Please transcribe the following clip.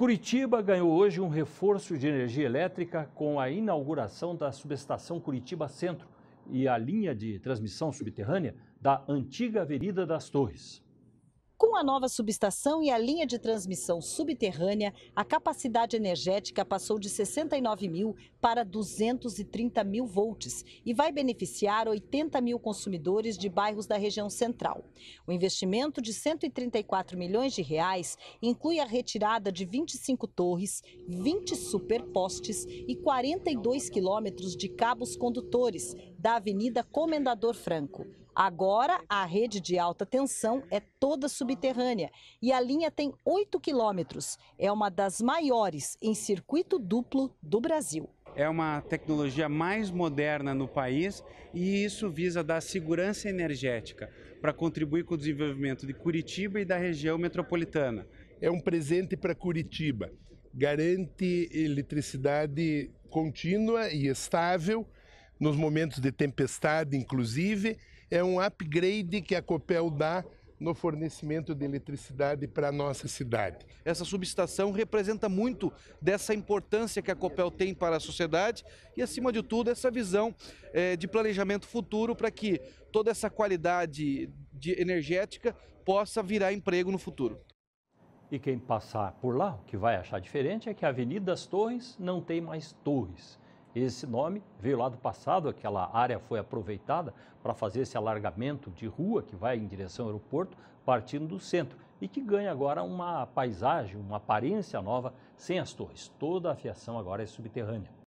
Curitiba ganhou hoje um reforço de energia elétrica com a inauguração da subestação Curitiba Centro e a linha de transmissão subterrânea da antiga Avenida das Torres. Com a nova subestação e a linha de transmissão subterrânea, a capacidade energética passou de 69 mil para 230 mil volts e vai beneficiar 80 mil consumidores de bairros da região central. O investimento de 134 milhões de reais inclui a retirada de 25 torres, 20 superpostes e 42 quilômetros de cabos condutores da Avenida Comendador Franco. Agora, a rede de alta tensão é toda subterrânea e a linha tem 8 quilômetros. É uma das maiores em circuito duplo do Brasil. É uma tecnologia mais moderna no país e isso visa dar segurança energética para contribuir com o desenvolvimento de Curitiba e da região metropolitana. É um presente para Curitiba. Garante eletricidade contínua e estável nos momentos de tempestade, inclusive, é um upgrade que a Copel dá no fornecimento de eletricidade para a nossa cidade. Essa subestação representa muito dessa importância que a Copel tem para a sociedade e, acima de tudo, essa visão é, de planejamento futuro para que toda essa qualidade de, energética possa virar emprego no futuro. E quem passar por lá, o que vai achar diferente é que a Avenida das Torres não tem mais torres. Esse nome veio lá do passado, aquela área foi aproveitada para fazer esse alargamento de rua que vai em direção ao aeroporto, partindo do centro e que ganha agora uma paisagem, uma aparência nova sem as torres. Toda a fiação agora é subterrânea.